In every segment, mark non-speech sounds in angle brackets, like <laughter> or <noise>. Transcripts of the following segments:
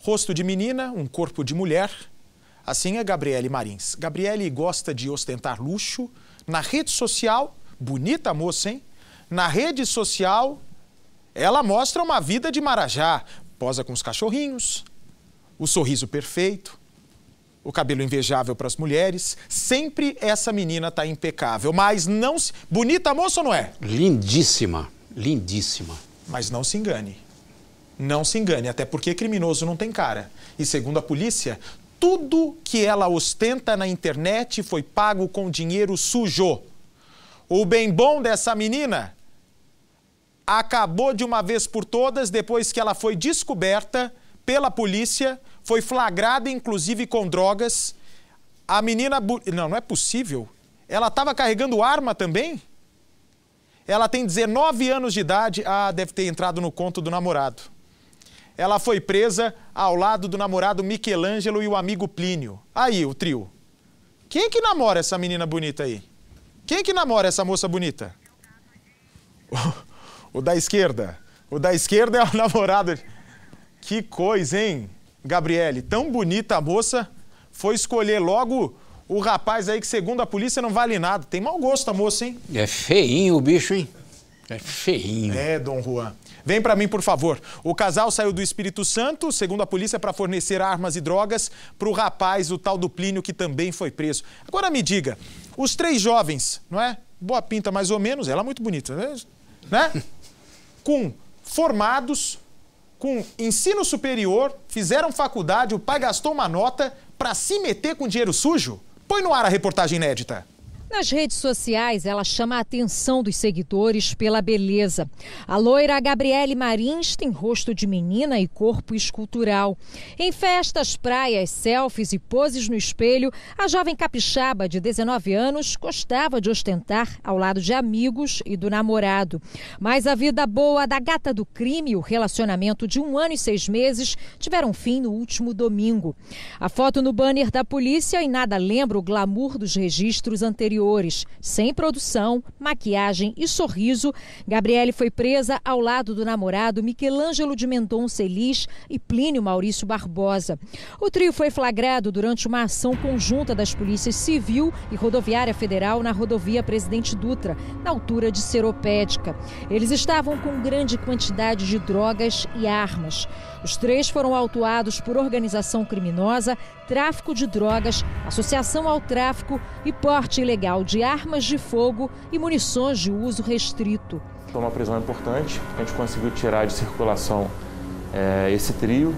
Rosto de menina, um corpo de mulher. Assim é Gabriele Marins. Gabriele gosta de ostentar luxo. Na rede social, bonita moça, hein? Na rede social, ela mostra uma vida de marajá. Posa com os cachorrinhos, o sorriso perfeito, o cabelo invejável para as mulheres. Sempre essa menina tá impecável, mas não se... Bonita moça ou não é? Lindíssima, lindíssima. Mas não se engane não se engane, até porque criminoso não tem cara. E segundo a polícia, tudo que ela ostenta na internet foi pago com dinheiro sujo. O bem bom dessa menina acabou de uma vez por todas depois que ela foi descoberta pela polícia, foi flagrada inclusive com drogas. A menina. Não, não é possível. Ela estava carregando arma também? Ela tem 19 anos de idade. Ah, deve ter entrado no conto do namorado. Ela foi presa ao lado do namorado Michelangelo e o amigo Plínio. Aí, o trio. Quem que namora essa menina bonita aí? Quem que namora essa moça bonita? O, <laughs> o da esquerda. O da esquerda é o <laughs> namorado. Que coisa, hein, Gabriele? Tão bonita a moça, foi escolher logo o rapaz aí que, segundo a polícia, não vale nada. Tem mau gosto a moça, hein? É feinho o bicho, hein? É feinho. É, Dom Juan. Vem para mim, por favor. O casal saiu do Espírito Santo, segundo a polícia, para fornecer armas e drogas para o rapaz, o tal do Plínio, que também foi preso. Agora me diga, os três jovens, não é? Boa pinta, mais ou menos. Ela é muito bonita, né? né? <laughs> com formados, com ensino superior, fizeram faculdade, o pai gastou uma nota para se meter com dinheiro sujo? Põe no ar a reportagem inédita. Nas redes sociais, ela chama a atenção dos seguidores pela beleza. A loira Gabriele Marins tem rosto de menina e corpo escultural. Em festas, praias, selfies e poses no espelho, a jovem capixaba de 19 anos gostava de ostentar ao lado de amigos e do namorado. Mas a vida boa da gata do crime e o relacionamento de um ano e seis meses tiveram fim no último domingo. A foto no banner da polícia e nada lembra o glamour dos registros anteriores anteriores. Sem produção, maquiagem e sorriso, Gabriele foi presa ao lado do namorado Michelangelo de Mendonça Elis e Plínio Maurício Barbosa. O trio foi flagrado durante uma ação conjunta das polícias civil e rodoviária federal na rodovia Presidente Dutra, na altura de Seropédica. Eles estavam com grande quantidade de drogas e armas. Os três foram autuados por organização criminosa, tráfico de drogas, associação ao tráfico e porte ilegal ilegal de armas de fogo e munições de uso restrito. Foi uma prisão importante, a gente conseguiu tirar de circulação é, esse trio,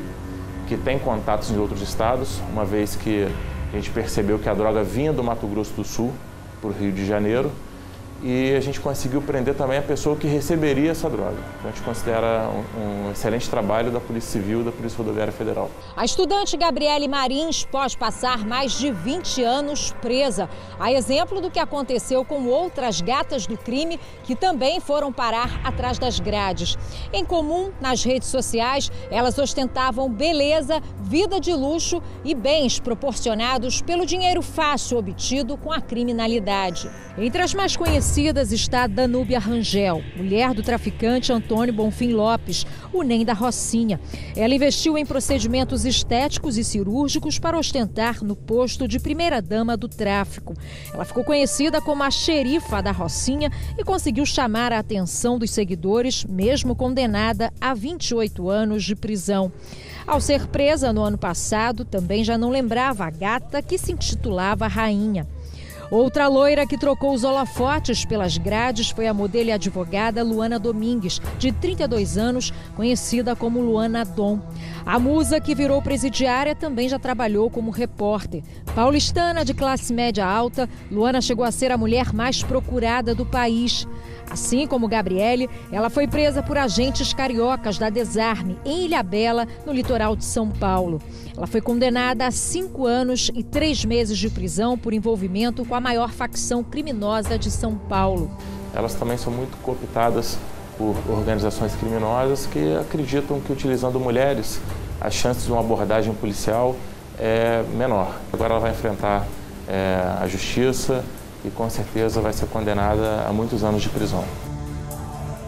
que tem contatos em outros estados, uma vez que a gente percebeu que a droga vinha do Mato Grosso do Sul para o Rio de Janeiro, e a gente conseguiu prender também a pessoa que receberia essa droga. Então, a gente considera um, um excelente trabalho da Polícia Civil e da Polícia Rodoviária Federal. A estudante Gabriele Marins pode passar mais de 20 anos presa, a exemplo do que aconteceu com outras gatas do crime que também foram parar atrás das grades. Em comum, nas redes sociais, elas ostentavam beleza, vida de luxo e bens proporcionados pelo dinheiro fácil obtido com a criminalidade. Entre as mais conhecidas, desaparecidas está Danúbia Rangel, mulher do traficante Antônio Bonfim Lopes, o NEM da Rocinha. Ela investiu em procedimentos estéticos e cirúrgicos para ostentar no posto de primeira-dama do tráfico. Ela ficou conhecida como a xerifa da Rocinha e conseguiu chamar a atenção dos seguidores, mesmo condenada a 28 anos de prisão. Ao ser presa no ano passado, também já não lembrava a gata que se intitulava Rainha. Outra loira que trocou os holofotes pelas grades foi a modelo e advogada Luana Domingues, de 32 anos, conhecida como Luana Dom. A musa que virou presidiária também já trabalhou como repórter. Paulistana de classe média alta, Luana chegou a ser a mulher mais procurada do país. Assim como Gabriele, ela foi presa por agentes cariocas da Desarme, em Ilhabela, no litoral de São Paulo. Ela foi condenada a cinco anos e três meses de prisão por envolvimento com a a maior facção criminosa de São Paulo. Elas também são muito cooptadas por organizações criminosas que acreditam que utilizando mulheres a chance de uma abordagem policial é menor. Agora ela vai enfrentar é, a justiça e com certeza vai ser condenada a muitos anos de prisão.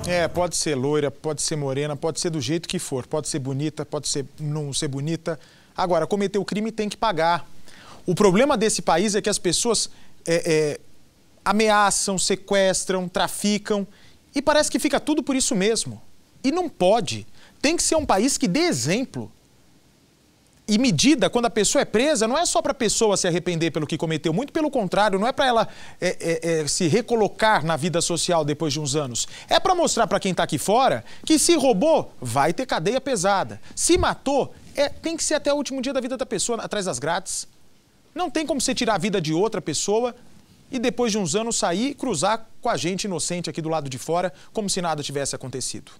É, pode ser loira, pode ser morena, pode ser do jeito que for, pode ser bonita, pode ser não ser bonita. Agora, cometer o crime tem que pagar. O problema desse país é que as pessoas é, é, ameaçam, sequestram, traficam. E parece que fica tudo por isso mesmo. E não pode. Tem que ser um país que dê exemplo. E medida, quando a pessoa é presa, não é só para a pessoa se arrepender pelo que cometeu, muito pelo contrário, não é para ela é, é, é, se recolocar na vida social depois de uns anos. É para mostrar para quem está aqui fora que se roubou, vai ter cadeia pesada. Se matou, é, tem que ser até o último dia da vida da pessoa atrás das grades. Não tem como você tirar a vida de outra pessoa e depois de uns anos sair e cruzar com a gente inocente aqui do lado de fora, como se nada tivesse acontecido.